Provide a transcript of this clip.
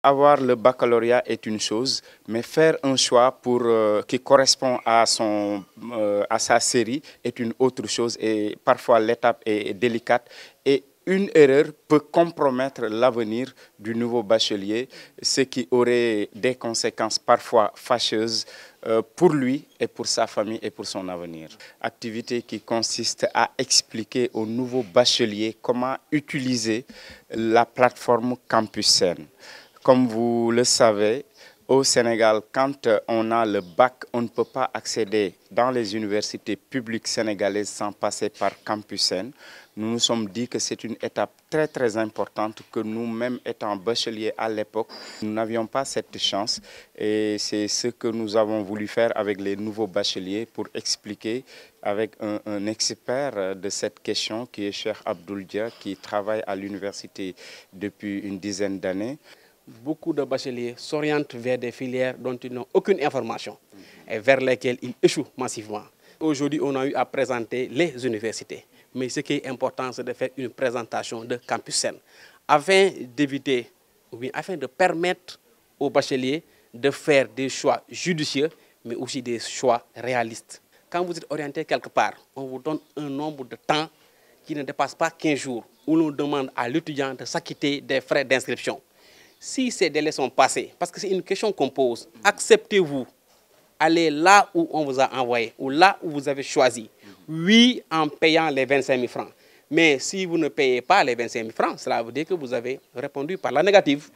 Avoir le baccalauréat est une chose, mais faire un choix pour, euh, qui correspond à, son, euh, à sa série est une autre chose et parfois l'étape est délicate et une erreur peut compromettre l'avenir du nouveau bachelier, ce qui aurait des conséquences parfois fâcheuses euh, pour lui et pour sa famille et pour son avenir. Activité qui consiste à expliquer au nouveau bachelier comment utiliser la plateforme Campus Comme vous le savez, au Sénégal, quand euh, on a le bac, on ne peut pas accéder dans les universités publiques sénégalaises sans passer par Campusen. Nous nous sommes dit que c'est une étape très très importante que nous-mêmes étant bacheliers à l'époque, nous n'avions pas cette chance et c'est ce que nous avons voulu faire avec les nouveaux bacheliers pour expliquer avec un, un expert euh, de cette question qui est Cher Abdoul Dia, qui travaille à l'université depuis une dizaine d'années beaucoup de bacheliers s'orientent vers des filières dont ils n'ont aucune information et vers lesquelles ils échouent massivement. Aujourd'hui, on a eu à présenter les universités, mais ce qui est important, c'est de faire une présentation de campus saine afin d'éviter, ou bien afin de permettre aux bacheliers de faire des choix judicieux, mais aussi des choix réalistes. Quand vous êtes orienté quelque part, on vous donne un nombre de temps qui ne dépasse pas 15 jours, où l'on demande à l'étudiant de s'acquitter des frais d'inscription si ces délais sont passés, parce que c'est une question qu'on pose, acceptez-vous aller là où on vous a envoyé ou là où vous avez choisi Oui, en payant les 25 000 francs. Mais si vous ne payez pas les 25 000 francs, cela veut dire que vous avez répondu par la négative.